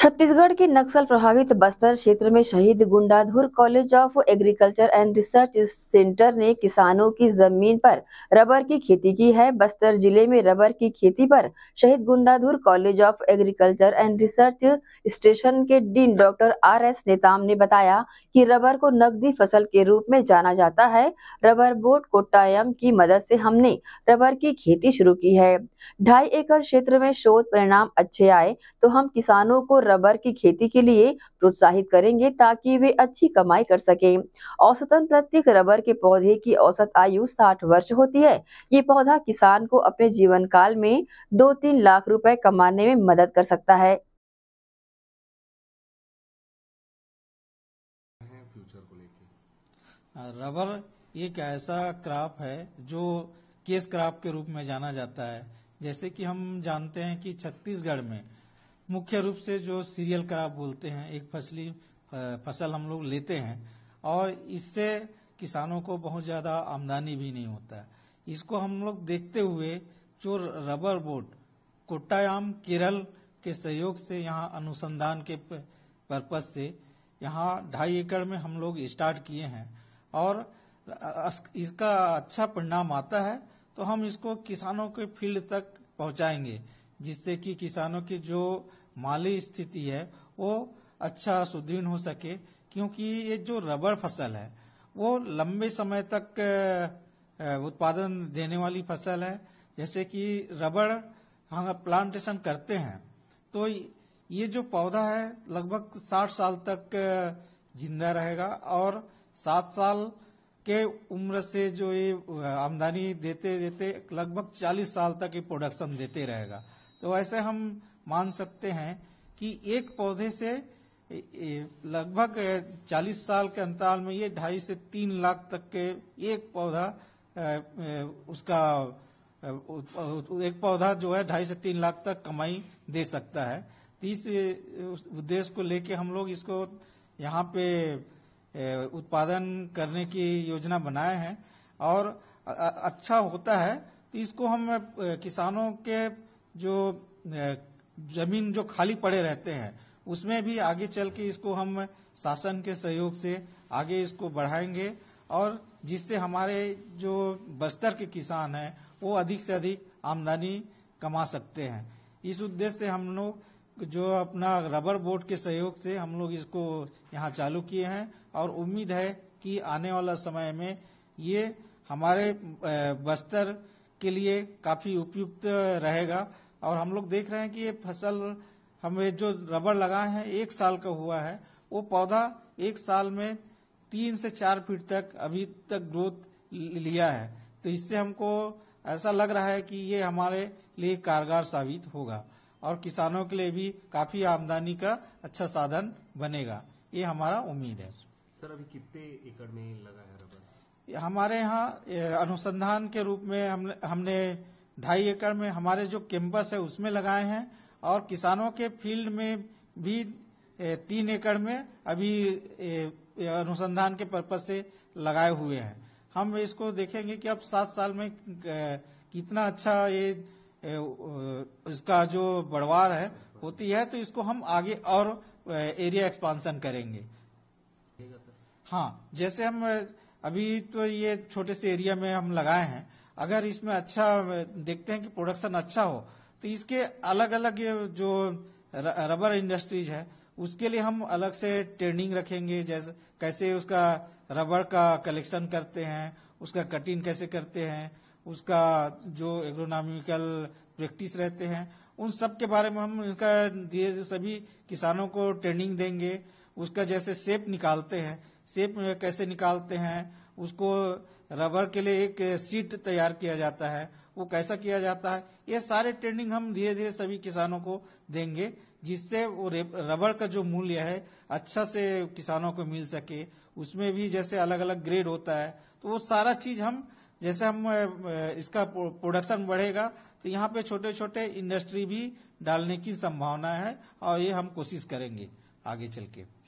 छत्तीसगढ़ के नक्सल प्रभावित बस्तर क्षेत्र में शहीद Gundadhur college of agriculture and research centre ने किसानों की जमीन पर रबर की खेती की है बस्तर जिले में रबर की खेती पर शहीद Gundadhur college of agriculture and research station के dean doctor R S Netam ने बताया कि रबर को नकदी फसल के रूप में जाना जाता है रबर बोर्ड टायम की मदद से हमने रबर की खेती शुरू की है ढाई एकड़ क्षेत्र में शोध परिणाम अच्छे आए तो हम किसानों को रबर की खेती के लिए प्रोत्साहित करेंगे ताकि वे अच्छी कमाई कर सके औसतन प्रत्येक रबर के पौधे की औसत आयु 60 वर्ष होती है ये पौधा किसान को अपने जीवन काल में दो तीन लाख रुपए कमाने में मदद कर सकता है रबर एक ऐसा क्राप है जो केस क्राप के रूप में जाना जाता है जैसे कि हम जानते हैं कि छत्तीसगढ़ में मुख्य रूप से जो सीरियल क्राप बोलते हैं एक फसली फसल हम लोग लेते हैं और इससे किसानों को बहुत ज्यादा आमदनी भी नहीं होता है इसको हम लोग देखते हुए जो रबर बोट कोट्टायाम केरल के सहयोग से यहाँ अनुसंधान के पर्पज से यहाँ ढाई एकड़ में हम लोग स्टार्ट किए हैं और इसका अच्छा परिणाम आता है तो हम इसको किसानों के फील्ड तक पहुंचाएंगे जिससे कि किसानों की जो माली स्थिति है वो अच्छा सुदृढ़ हो सके क्योंकि ये जो रबर फसल है वो लंबे समय तक उत्पादन देने वाली फसल है जैसे कि रबड़ हम प्लांटेशन करते हैं तो ये जो पौधा है लगभग 60 साल तक जिंदा रहेगा और सात साल के उम्र से जो ये आमदनी देते देते लगभग 40 साल तक ये प्रोडक्शन देते रहेगा तो ऐसे हम मान सकते हैं कि एक पौधे से लगभग 40 साल के अंतराल में ये ढाई से तीन लाख तक के एक पौधा उसका एक पौधा जो है ढाई से तीन लाख तक कमाई दे सकता है इस उद्देश्य को लेके हम लोग इसको यहाँ पे उत्पादन करने की योजना बनाए हैं और अच्छा होता है तो इसको हम किसानों के जो जमीन जो खाली पड़े रहते हैं उसमें भी आगे चल के इसको हम शासन के सहयोग से आगे इसको बढ़ाएंगे और जिससे हमारे जो बस्तर के किसान हैं वो अधिक से अधिक आमदनी कमा सकते हैं इस उद्देश्य से हम लोग जो अपना रबर बोर्ड के सहयोग से हम लोग इसको यहाँ चालू किए हैं और उम्मीद है कि आने वाला समय में ये हमारे बस्तर के लिए काफी उपयुक्त रहेगा और हम लोग देख रहे हैं कि ये फसल हमें जो रबड़ लगाए हैं एक साल का हुआ है वो पौधा एक साल में तीन से चार फीट तक अभी तक ग्रोथ लिया है तो इससे हमको ऐसा लग रहा है कि ये हमारे लिए कारगर साबित होगा और किसानों के लिए भी काफी आमदनी का अच्छा साधन बनेगा ये हमारा उम्मीद है सर अभी कितने एकड़ में लगा है रबड़ हमारे यहाँ अनुसंधान के रूप में हमने हमने ढाई एकड़ में हमारे जो कैंपस है उसमें लगाए हैं और किसानों के फील्ड में भी तीन एकड़ में अभी अनुसंधान के पर्पज से लगाए हुए हैं हम इसको देखेंगे कि अब सात साल में कितना अच्छा ये इसका जो बढ़वार है होती है तो इसको हम आगे और एरिया एक्सपांशन करेंगे हाँ जैसे हम अभी तो ये छोटे से एरिया में हम लगाए हैं अगर इसमें अच्छा देखते हैं कि प्रोडक्शन अच्छा हो तो इसके अलग अलग जो रबर इंडस्ट्रीज है उसके लिए हम अलग से ट्रेनिंग रखेंगे जैसे कैसे उसका रबर का कलेक्शन करते हैं उसका कटिंग कैसे करते हैं उसका जो एग्रोनॉमिकल प्रैक्टिस रहते हैं उन सब के बारे में हम इसका सभी किसानों को ट्रेनिंग देंगे उसका जैसे सेप निकालते हैं सेप कैसे निकालते हैं उसको रबर के लिए एक सीट तैयार किया जाता है वो कैसा किया जाता है ये सारे ट्रेनिंग हम धीरे धीरे सभी किसानों को देंगे जिससे वो रबर का जो मूल्य है अच्छा से किसानों को मिल सके उसमें भी जैसे अलग अलग ग्रेड होता है तो वो सारा चीज हम जैसे हम इसका प्रोडक्शन बढ़ेगा तो यहाँ पे छोटे छोटे इंडस्ट्री भी डालने की संभावना है और ये हम कोशिश करेंगे आगे चल के